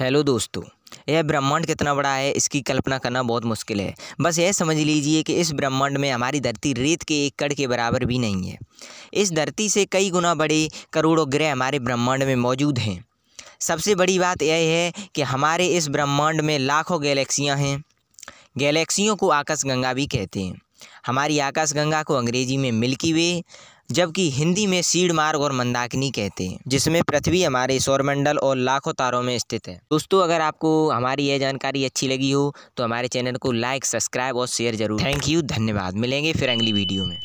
hello दोस्तों यह ब्रह्मांड कितना बड़ा है इसकी कल्पना करना बहुत मुश्किल है बस यह समझ लीजिए कि इस ब्रह्मांड में हमारी धरती रेत के एक कड़ के बराबर भी नहीं है इस धरती से कई गुना बड़े करोड़ों ग्रह हमारे ब्रह्मांड में मौजूद हैं सबसे बड़ी बात यह है कि हमारे इस ब्रह्मांड में लाखों गैलेक्सियाँ हैं गैलेक्सियों को आकाश गंगा भी कहते हैं हमारी आकाश गंगा को अंग्रेजी में मिल्की वे जबकि हिंदी में सीड मार्ग और मंदाकिनी कहते हैं जिसमें पृथ्वी हमारे सौरमंडल और लाखों तारों में स्थित है दोस्तों अगर आपको हमारी यह जानकारी अच्छी लगी हो तो हमारे चैनल को लाइक सब्सक्राइब और शेयर जरूर थैंक यू धन्यवाद मिलेंगे फिर अगली वीडियो में